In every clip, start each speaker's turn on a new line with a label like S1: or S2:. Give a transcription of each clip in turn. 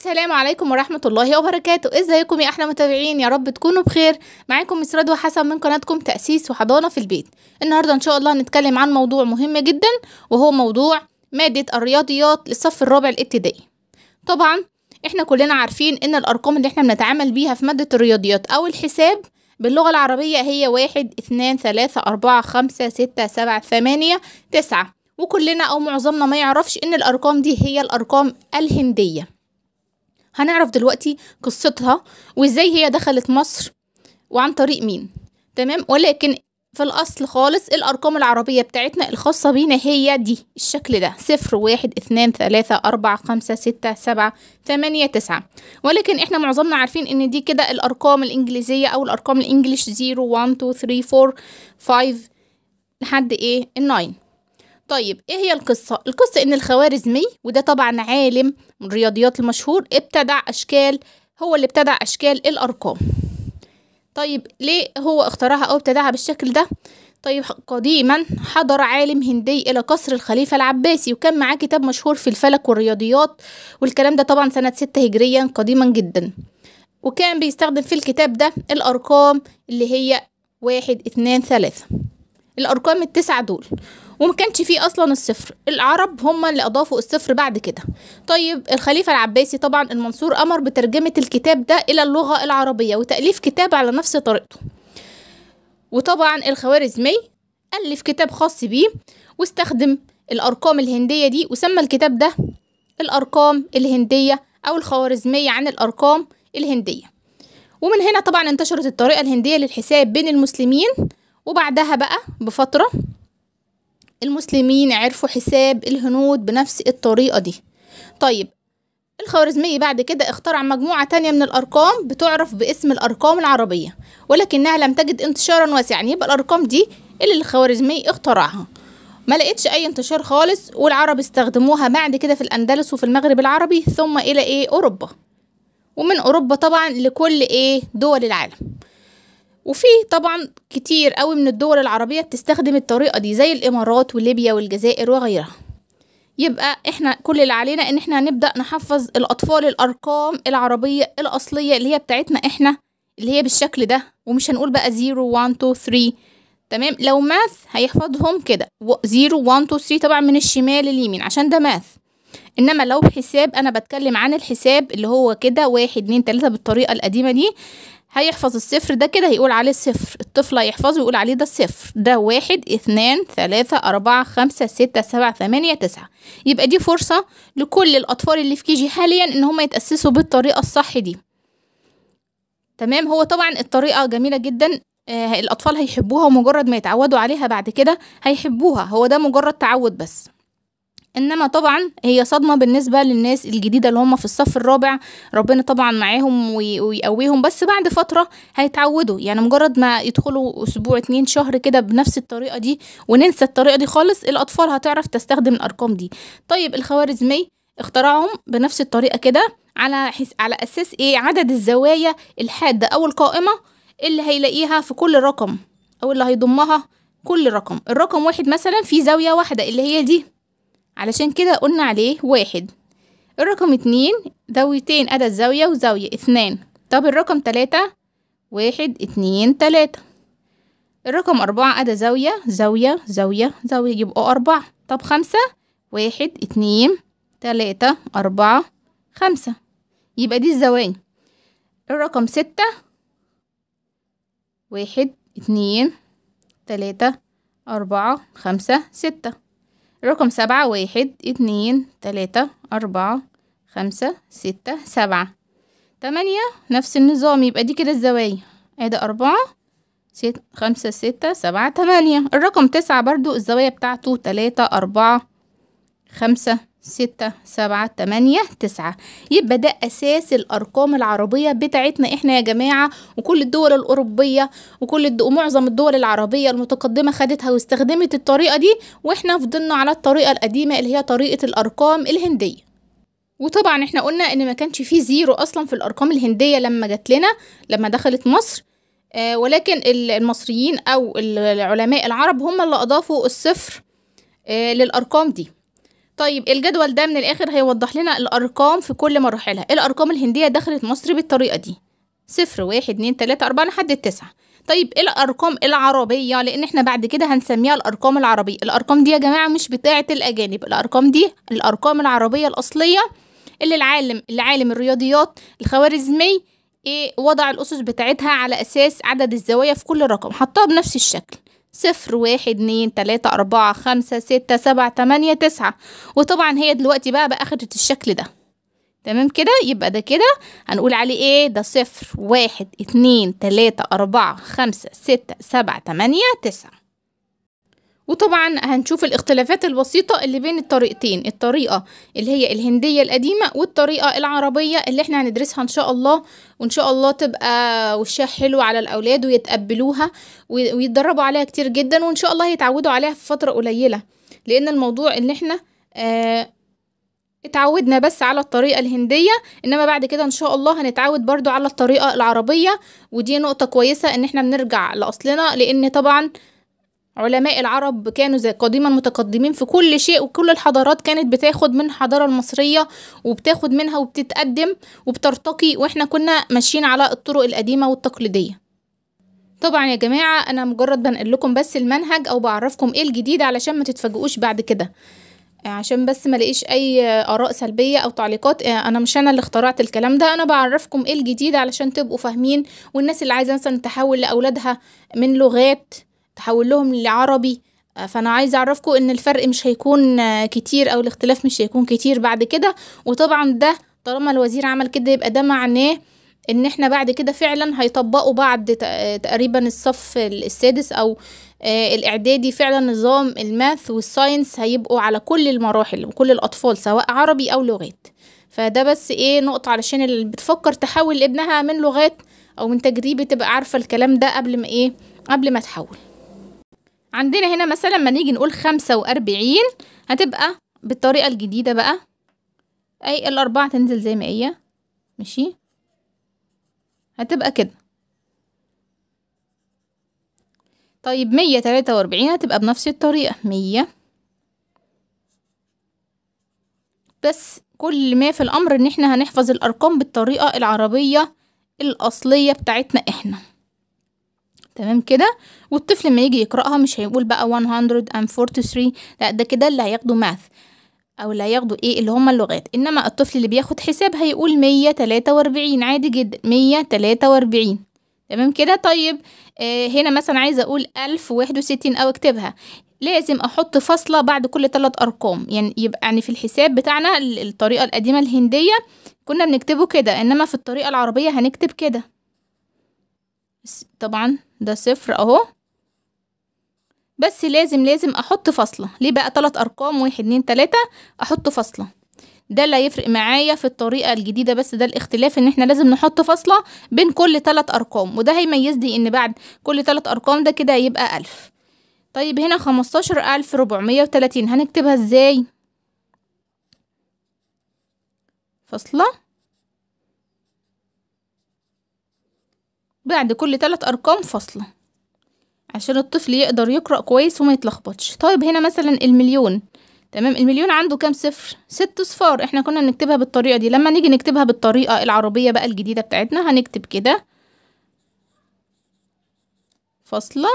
S1: السلام عليكم ورحمة الله وبركاته ازيكم يا احلى متابعين يا رب تكونوا بخير معاكم مسراد وحسن من قناتكم تأسيس وحضانة في البيت النهاردة ان شاء الله هنتكلم عن موضوع مهم جدا وهو موضوع مادة الرياضيات للصف الرابع الابتدائي طبعا احنا كلنا عارفين ان الارقام اللي احنا بنتعامل بيها في مادة الرياضيات او الحساب باللغة العربية هي واحد اتنين تلاتة اربعة خمسة ستة سبعة ثمانية تسعة وكلنا او معظمنا ما يعرفش ان الارقام دي هي الارقام الهندية هنعرف دلوقتي قصتها وازاي هي دخلت مصر وعن طريق مين تمام ولكن في الأصل خالص الأرقام العربية بتاعتنا الخاصة بينا هي دي الشكل ده صفر واحد اتنين ثلاثة أربعة خمسة ستة سبعة تمانية تسعة ولكن احنا معظمنا عارفين ان دي كده الأرقام الإنجليزية أو الأرقام الإنجليش زيرو وان تو ثري فور فايف لحد ايه الناين طيب ايه هي القصة؟ القصة ان الخوارزمي وده طبعا عالم من الرياضيات المشهور ابتدع اشكال هو اللي ابتدع اشكال الارقام طيب ليه هو اخترعها او ابتدعها بالشكل ده؟ طيب قديما حضر عالم هندي إلى قصر الخليفة العباسي وكان معاه كتاب مشهور في الفلك والرياضيات والكلام ده طبعا سنة ستة هجريا قديما جدا وكان بيستخدم في الكتاب ده الأرقام اللي هي واحد اتنين ثلاثة الارقام التسعه دول وما كانش فيه اصلا الصفر العرب هم اللي اضافوا الصفر بعد كده طيب الخليفه العباسي طبعا المنصور امر بترجمه الكتاب ده الى اللغه العربيه وتاليف كتاب على نفس طريقته وطبعا الخوارزمي الف كتاب خاص بيه واستخدم الارقام الهنديه دي وسمى الكتاب ده الارقام الهنديه او الخوارزميه عن الارقام الهنديه ومن هنا طبعا انتشرت الطريقه الهنديه للحساب بين المسلمين وبعدها بقى بفترة المسلمين عرفوا حساب الهنود بنفس الطريقة دي طيب الخوارزمي بعد كده اخترع مجموعة تانية من الأرقام بتعرف باسم الأرقام العربية ولكنها لم تجد انتشارا واسعا يعني يبقى الأرقام دي اللي الخوارزمي اخترعها ما لقيتش اي انتشار خالص والعرب استخدموها بعد كده في الاندلس وفي المغرب العربي ثم الى ايه اوروبا ومن اوروبا طبعا لكل ايه دول العالم وفي طبعا كتير قوي من الدول العربية بتستخدم الطريقة دي زي الإمارات وليبيا والجزائر وغيرها يبقى احنا كل اللي علينا ان احنا نبدأ نحفظ الأطفال الأرقام العربية الأصلية اللي هي بتاعتنا احنا اللي هي بالشكل ده ومش هنقول بقى 0 1 2 3 تمام لو ماث هيحفظهم كده 0 1 2 3 طبعا من الشمال لليمين عشان ده ماث انما لو حساب انا بتكلم عن الحساب اللي هو كده 1 2 3 بالطريقة القديمة دي هيحفظ الصفر ده كده هيقول عليه صفر الطفل هيحفظه ويقول عليه ده الصفر ده واحد اتنين تلاتة أربعة خمسة ستة سبعة تمانية تسعة يبقى دي فرصة لكل الأطفال اللي في كيجي حاليا إن هم يتأسسوا بالطريقة الصح دي تمام هو طبعا الطريقة جميلة جدا آه الأطفال هيحبوها ومجرد ما يتعودوا عليها بعد كده هيحبوها هو ده مجرد تعود بس انما طبعا هي صدمه بالنسبه للناس الجديده اللي هم في الصف الرابع ربنا طبعا معاهم ويقويهم بس بعد فتره هيتعودوا يعني مجرد ما يدخلوا اسبوع اتنين شهر كده بنفس الطريقه دي وننسى الطريقه دي خالص الاطفال هتعرف تستخدم الارقام دي طيب الخوارزمي اخترعهم بنفس الطريقه كده على حس... على اساس ايه عدد الزوايا الحاده او القائمه اللي هيلاقيها في كل رقم او اللي هيضمها كل رقم الرقم واحد مثلا فيه زاويه واحده اللي هي دي علشان كده قلنا عليه واحد الرقم اتنين زاويتين ادى زاوية وزاوية اثنان طب الرقم تلاتة واحد اتنين تلاتة الرقم أربعة ادى زاوية زاوية زاوية زاوية يبقوا أربعة طب خمسة واحد اتنين تلاتة أربعة خمسة يبقى دي الزوايا الرقم ستة واحد اتنين تلاتة أربعة خمسة ستة رقم سبعة واحد اتنين تلاتة أربعة خمسة ستة سبعة تمانية نفس النظام يبقى دي كده الزوايا ادي أربعة ست خمسة ستة سبعة تمانية الرقم تسعة برضو الزوايا بتاعته تلاتة أربعة خمسة ستة سبعة تمانية تسعة يبقى ده أساس الأرقام العربية بتاعتنا إحنا يا جماعة وكل الدول الأوروبية وكل الد... ومعظم الدول العربية المتقدمة خدتها واستخدمت الطريقة دي وإحنا فضلنا على الطريقة القديمة اللي هي طريقة الأرقام الهندية وطبعا إحنا قلنا إن ما كانش فيه زيرو أصلا في الأرقام الهندية لما جت لنا لما دخلت مصر آه ولكن المصريين أو العلماء العرب هم اللي أضافوا الصفر آه للأرقام دي طيب الجدول ده من الاخر هيوضح لنا الارقام في كل مراحلها الارقام الهنديه دخلت مصر بالطريقه دي صفر واحد اتنين تلاته اربعه لحد التسعه طيب ايه الارقام العربيه لان احنا بعد كده هنسميها الارقام العربيه الارقام دي يا جماعه مش بتاعه الاجانب الارقام دي الارقام العربيه الاصليه اللي العالم اللي عالم الرياضيات الخوارزمي ايه وضع الاسس بتاعتها على اساس عدد الزوايا في كل رقم حطها بنفس الشكل صفر واحد اتنين تلاتة أربعة خمسة ستة سبعة تمانية تسعة وطبعا هي دلوقتي بقى بقى أخدت الشكل ده تمام كده يبقى ده كده هنقول عليه ايه ده صفر واحد اتنين تلاتة أربعة خمسة ستة سبعة تمانية تسعة وطبعا هنشوف الاختلافات البسيطة اللي بين الطريقتين الطريقة اللي هي الهندية القديمة والطريقة العربية اللي احنا هندرسها ان شاء الله وان شاء الله تبقى وشها حلو على الاولاد ويتقبلوها ويتدربوا عليها كتير جدا وان شاء الله هيتعودوا عليها في فترة قليلة لان الموضوع ان احنا آه اتعودنا بس على الطريقة الهندية انما بعد كده ان شاء الله هنتعود برضو على الطريقة العربية ودي نقطة كويسة ان احنا بنرجع لاصلنا لان طبعا علماء العرب كانوا زي قديما متقدمين في كل شيء وكل الحضارات كانت بتاخد من الحضارة المصرية وبتاخد منها وبتتقدم وبترتقي واحنا كنا ماشيين على الطرق القديمة والتقليدية طبعا يا جماعة أنا مجرد بنقل لكم بس المنهج أو بعرفكم إيه الجديد علشان ما تتفاجئوش بعد كده عشان بس ما لقيش اي اراء سلبيه او تعليقات انا مش انا اللي اخترعت الكلام ده انا بعرفكم ايه الجديد علشان تبقوا فاهمين والناس اللي عايزه مثلا تحول لاولادها من لغات تحول لهم لعربي آه، فانا عايزه اعرفكم ان الفرق مش هيكون آه، كتير او الاختلاف مش هيكون كتير بعد كده وطبعا ده طالما الوزير عمل كده يبقى ده معناه ان احنا بعد كده فعلا هيطبقوا بعد تقريبا الصف السادس او آه، الاعدادي فعلا نظام الماث والساينس هيبقوا على كل المراحل وكل الاطفال سواء عربي او لغات فده بس ايه نقطه علشان اللي بتفكر تحول ابنها من لغات او من تجريبي تبقى عارفه الكلام ده قبل ما ايه قبل ما تحول عندنا هنا مثلا لما نيجي نقول خمسة وأربعين هتبقى بالطريقة الجديدة بقى أي الأربعة تنزل زي ما هي ماشي هتبقى كده طيب مية تلاتة وأربعين هتبقى بنفس الطريقة مية بس كل ما في الأمر إن احنا هنحفظ الأرقام بالطريقة العربية الأصلية بتاعتنا احنا تمام كده والطفل لما يجي يقرأها مش هيقول بقى 143 لا ده كده اللي هياخده ماث او اللي هياخده ايه اللي هما اللغات انما الطفل اللي بياخد حساب هيقول مية تلاتة واربعين عادي جدا مية تلاتة واربعين تمام كده طيب آه هنا مثلا عايزه اقول الف وستين او اكتبها لازم احط فاصله بعد كل ثلاث ارقام يعني يبقى يعني في الحساب بتاعنا الطريقه القديمه الهنديه كنا بنكتبه كده انما في الطريقه العربيه هنكتب كده طبعا ده صفر اهو بس لازم لازم احط فاصلة ليه بقى تلات ارقام واحد اتنين تلاتة احط فاصلة ده اللي هيفرق معايا في الطريقة الجديدة بس ده الاختلاف ان احنا لازم نحط فاصلة بين كل تلات ارقام وده هيميزني ان بعد كل تلات ارقام ده كده هيبقى الف طيب هنا خمستاشر الف ربعمية وتلاتين هنكتبها ازاي فاصلة بعد كل تلات أرقام فاصلة عشان الطفل يقدر يقرأ كويس وما يتلخبطش طيب هنا مثلا المليون تمام المليون عنده كام صفر ست صفار احنا كنا بنكتبها بالطريقة دي لما نيجي نكتبها بالطريقة العربية بقى الجديدة بتاعتنا هنكتب كده فاصلة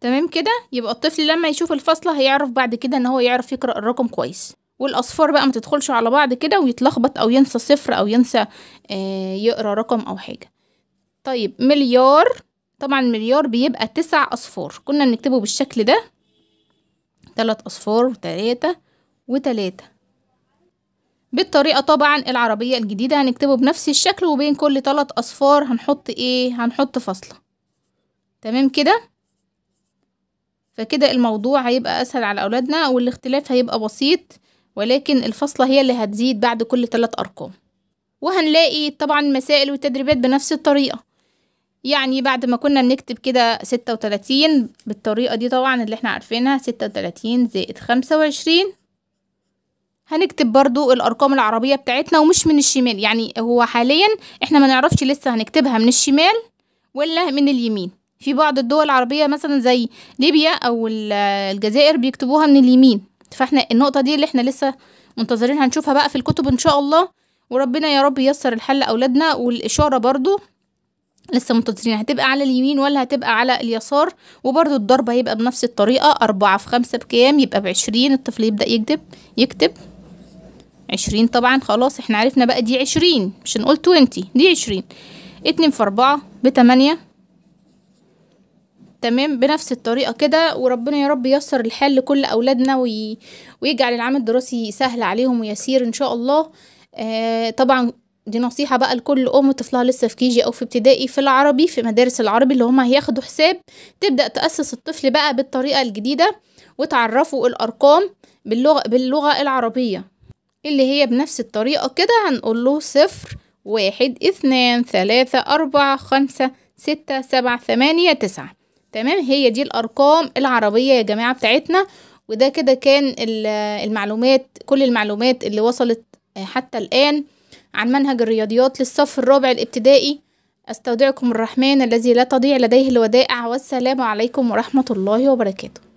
S1: تمام كده يبقى الطفل لما يشوف الفاصلة هيعرف بعد كده ان هو يعرف يقرأ الرقم كويس والاصفار بقى ما تدخلش على بعض كده ويتلخبط او ينسى صفر او ينسى آه، يقرا رقم او حاجه طيب مليار طبعا مليار بيبقى تسع اصفار كنا بنكتبه بالشكل ده تلات اصفار وتلاتة وتلاتة بالطريقة طبعا العربية الجديدة هنكتبه بنفس الشكل وبين كل تلات اصفار هنحط ايه هنحط فاصلة تمام كده فكده الموضوع هيبقى اسهل على اولادنا والاختلاف هيبقى بسيط ولكن الفاصلة هي اللي هتزيد بعد كل ثلاث أرقام وهنلاقي طبعا مسائل وتدريبات بنفس الطريقة يعني بعد ما كنا بنكتب كده ستة وتلاتين بالطريقة دي طبعا اللي احنا عارفينها ستة وتلاتين زائد خمسة وعشرين هنكتب برضو الأرقام العربية بتاعتنا ومش من الشمال يعني هو حاليا احنا ما نعرفش لسه هنكتبها من الشمال ولا من اليمين في بعض الدول العربية مثلا زي ليبيا أو الجزائر بيكتبوها من اليمين فاحنا النقطة دي اللي احنا لسه منتظرين هنشوفها بقى في الكتب ان شاء الله وربنا يا رب ييسر الحل اولادنا والاشارة برضو لسه منتظرين هتبقى على اليمين ولا هتبقى على اليسار وبرضو الضرب هيبقى بنفس الطريقة أربعة في خمسة بكام يبقى 20 الطفل يبدأ يكتب يكتب عشرين طبعا خلاص احنا عرفنا بقى دي عشرين مش هنقول توينتي دي عشرين اتنين في أربعة بتمانية تمام بنفس الطريقة كده وربنا يا رب ييسر الحال لكل أولادنا وي... ويجعل العام الدراسي سهل عليهم ويسير إن شاء الله آه طبعا دي نصيحة بقى لكل أم طفلها لسه في كيجي أو في ابتدائي في العربي في مدارس العربي اللي هما هياخدوا حساب تبدأ تأسس الطفل بقى بالطريقة الجديدة وتعرفوا الأرقام باللغة, باللغة العربية اللي هي بنفس الطريقة كده هنقول له صفر واحد اثنان ثلاثة أربعة خمسة ستة سبعة ثمانية تسعة تمام هي دي الأرقام العربية يا جماعة بتاعتنا وده كده كان المعلومات كل المعلومات اللي وصلت آه، حتى الآن عن منهج الرياضيات للصف الرابع الابتدائي أستودعكم الرحمن الذي لا تضيع لديه الودائع والسلام عليكم ورحمة الله وبركاته